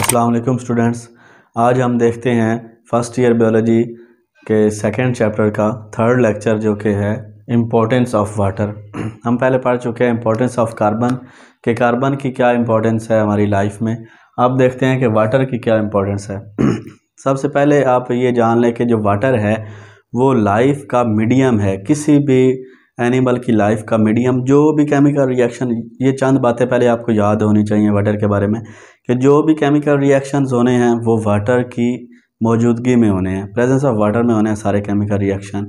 अस्सलाम वालेकुम स्टूडेंट्स आज हम देखते हैं फर्स्ट ईयर बायोलॉजी के सेकंड चैप्टर का थर्ड लेक्चर जो कि है इम्पोर्टेंस ऑफ वाटर हम पहले पढ़ चुके हैं इम्पोर्टेंस ऑफ कार्बन कि कार्बन की क्या इम्पोर्टेंस है हमारी लाइफ में अब देखते हैं कि वाटर की क्या इम्पोर्टेंस है सबसे पहले आप ये जान लें कि जो वाटर है वो लाइफ का मीडियम है किसी भी एनिमल की लाइफ का मीडियम जो भी केमिकल रिएक्शन ये चंद बातें पहले आपको याद होनी चाहिए वाटर के बारे में कि जो भी केमिकल रिएक्शन होने हैं वो वाटर की मौजूदगी में होने हैं प्रेजेंस ऑफ वाटर में होने हैं सारे केमिकल रिएक्शन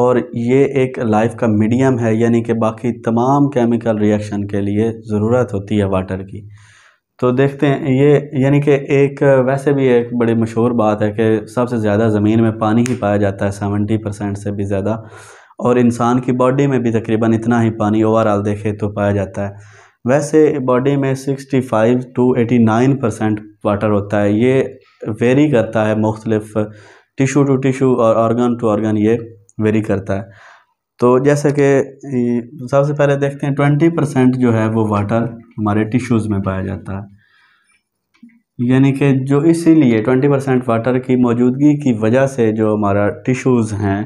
और ये एक लाइफ का मीडियम है यानी कि बाकी तमाम केमिकल रिएक्शन के लिए ज़रूरत होती है वाटर की तो देखते हैं ये यानी कि एक वैसे भी एक बड़ी मशहूर बात है कि सबसे ज़्यादा ज़मीन में पानी ही पाया जाता है सेवेंटी परसेंट से भी ज़्यादा और इंसान की बॉडी में भी तकरीबन इतना ही पानी ओवरऑल देखे तो पाया जाता है वैसे बॉडी में 65 टू 89 परसेंट वाटर होता है ये वेरी करता है मुख्तलफ टिशू टू टिशू और ऑर्गन टू ऑर्गन ये वेरी करता है तो जैसे कि सबसे पहले देखते हैं ट्वेंटी परसेंट जो है वो वाटर हमारे टिश्यूज़ में पाया जाता है यानी कि जो इसीलिए ट्वेंटी परसेंट वाटर की मौजूदगी की वजह से जो हमारा टिश्यूज़ हैं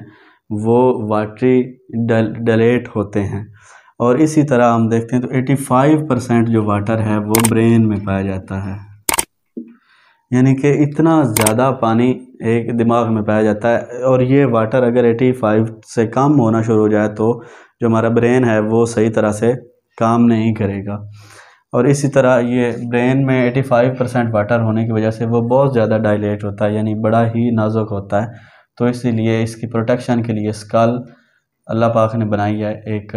वो वाटरी डल डलेट होते हैं और इसी तरह हम देखते हैं तो 85 परसेंट जो वाटर है वो ब्रेन में पाया जाता है यानी कि इतना ज़्यादा पानी एक दिमाग में पाया जाता है और ये वाटर अगर 85 से कम होना शुरू हो जाए तो जो हमारा ब्रेन है वो सही तरह से काम नहीं करेगा और इसी तरह ये ब्रेन में 85 परसेंट वाटर होने की वजह से वो बहुत ज़्यादा डायलेट होता है यानी बड़ा ही नाजुक होता है तो इसीलिए इसकी प्रोटेक्शन के लिए स्कल अल्लाह पाक ने बनाई है एक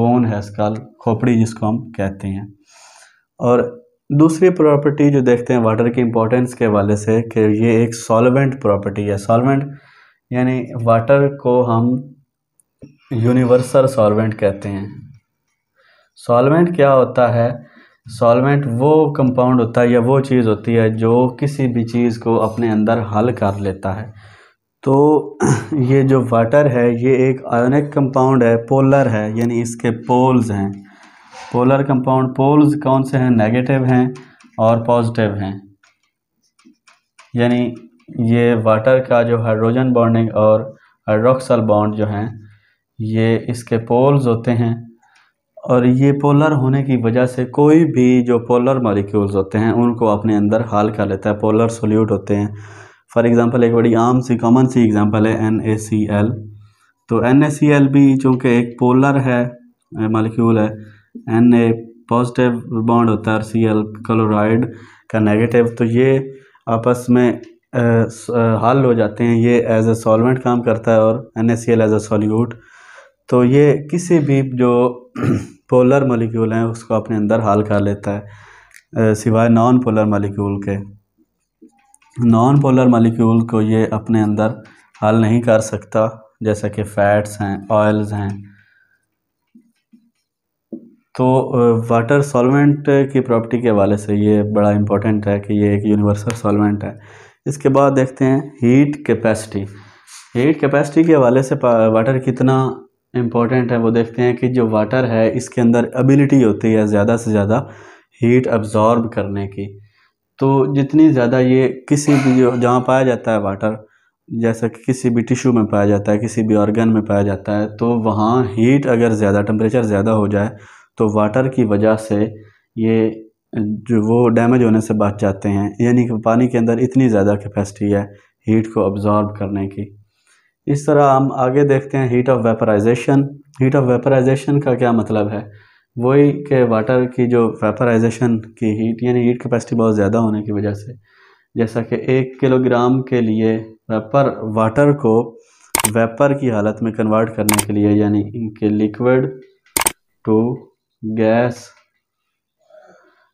बोन है स्कल खोपड़ी जिसको हम कहते हैं और दूसरी प्रॉपर्टी जो देखते हैं वाटर की इम्पोर्टेंस के हवाले से कि ये एक सॉल्वेंट प्रॉपर्टी है सॉल्वेंट यानी वाटर को हम यूनिवर्सल सॉल्वेंट कहते हैं सॉल्वेंट क्या होता है सॉल्वेंट वो कंपाउंड होता है या वो चीज़ होती है जो किसी भी चीज़ को अपने अंदर हल कर लेता है तो ये जो वाटर है ये एक आयोनिक कंपाउंड है पोलर है यानी इसके पोल्स हैं पोलर कंपाउंड पोल्स कौन से हैं नेगेटिव हैं और पॉजिटिव हैं यानी ये वाटर का जो हाइड्रोजन बॉन्डिंग और हाइड्रोक्सल बॉन्ड जो हैं ये इसके पोल्स होते हैं और ये पोलर होने की वजह से कोई भी जो पोलर मॉलिक्यूल्स होते हैं उनको अपने अंदर हाल कर लेता है पोलर सोल्यूट होते हैं फॉर एग्ज़ाम्पल एक बड़ी आम सी कॉमन सी एग्ज़ाम्पल है तो एन ए सी एल तो एन ए सी एल भी चूँकि एक पोलर है मालिक्यूल है एन ए पॉजिटिव बॉन्ड होता है सी एल क्लोराइड का नेगेटिव तो ये आपस में हल हो जाते हैं ये एज ए सॉल्वेंट काम करता है और N A C L as a solute तो ये किसी भी जो पोलर मालिक्यूल हैं उसको अपने अंदर हल कर लेता है सिवाय नॉन पोलर मालिक्यूल के नॉन पोलर मालिक्यूल को ये अपने अंदर हल नहीं कर सकता जैसा कि फैट्स हैं ऑयल्स हैं तो वाटर सॉल्वेंट की प्रॉपर्टी के हवाले से ये बड़ा इम्पोर्टेंट है कि ये एक यूनिवर्सल सॉल्वेंट है इसके बाद देखते हैं हीट कैपेसिटी हीट कैपेसिटी के हवाले से वाटर कितना इम्पोर्टेंट है वो देखते हैं कि जो वाटर है इसके अंदर एबिलिटी होती है ज़्यादा से ज़्यादा हीट अब्जॉर्ब करने की तो जितनी ज़्यादा ये किसी भी जहाँ पाया जाता है वाटर जैसा कि किसी भी टिश्यू में पाया जाता है किसी भी ऑर्गन में पाया जाता है तो वहाँ हीट अगर ज़्यादा टम्परेचर ज़्यादा हो जाए तो वाटर की वजह से ये जो वो डैमेज होने से बच जाते हैं यानी कि पानी के अंदर इतनी ज़्यादा कैपेसिटी है हीट को अब्जॉर्ब करने की इस तरह हम आगे देखते हैं heat of vaporization heat of vaporization का क्या मतलब है वही के वाटर की जो वेपराइजेशन की हीट यानी हीट कैपेसिटी बहुत ज़्यादा होने की वजह से जैसा कि एक किलोग्राम के लिए वेपर वाटर को वेपर की हालत में कन्वर्ट करने के लिए यानी इनके लिक्विड टू गैस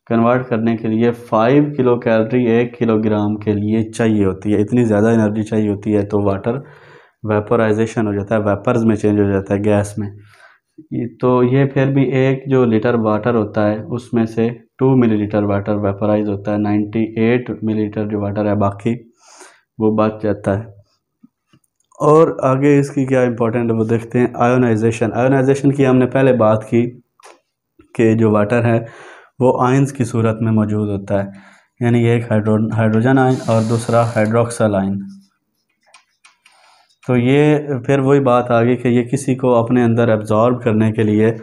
कन्वर्ट करने के लिए फाइव किलो कैलोरी एक किलोग्राम के लिए चाहिए होती है इतनी ज़्यादा एनर्जी चाहिए होती है तो वाटर वेपराइजेशन हो जाता है वेपर्स में चेंज हो जाता है गैस में तो ये फिर भी एक जो लीटर वाटर होता है उसमें से टू मिलीलीटर वाटर वेपराइज होता है नाइन्टी एट मिलीलीटर जो वाटर है बाकी वो बच जाता है और आगे इसकी क्या इम्पोर्टेंट है वो देखते हैं आयोनाइजेशन आयोनाइजेशन की हमने पहले बात की कि जो वाटर है वो आइंस की सूरत में मौजूद होता है यानी एक हाइड्रो हाइड्रोजन आयन और दूसरा हाइड्रोक्सल आयन तो ये फिर वही बात आ गई कि ये किसी को अपने अंदर एब्ज़ॉर्ब करने के लिए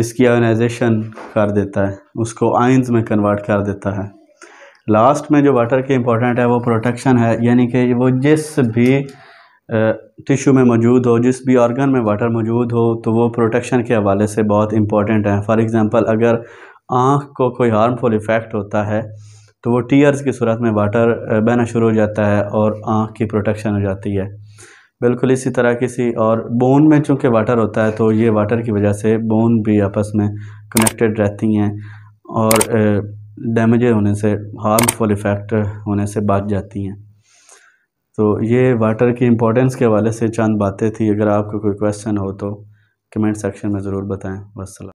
इसकी आयोनाइजेशन कर देता है उसको आइंस में कन्वर्ट कर देता है लास्ट में जो वाटर की इम्पॉर्टेंट है वो प्रोटेक्शन है यानी कि वो जिस भी टिशू में मौजूद हो जिस भी ऑर्गन में वाटर मौजूद हो तो वो प्रोटेक्शन के हवाले से बहुत इंपॉर्टेंट है फॉर एग्ज़ाम्पल अगर आँख को कोई हार्मफुल इफ़ेक्ट होता है तो वो टीयर्स की सूरत में वाटर बहना शुरू हो जाता है और आँख की प्रोटेक्शन हो जाती है बिल्कुल इसी तरह किसी और बोन में चूँकि वाटर होता है तो ये वाटर की वजह से बोन भी आपस में कनेक्टेड रहती हैं और डैमेज होने से हार्मफुल इफ़ेक्ट होने से बच जाती हैं तो ये वाटर की इम्पोर्टेंस के हवाले से चंद बातें थी अगर आपको कोई क्वेश्चन हो तो कमेंट सेक्शन में ज़रूर बताएँ वसलम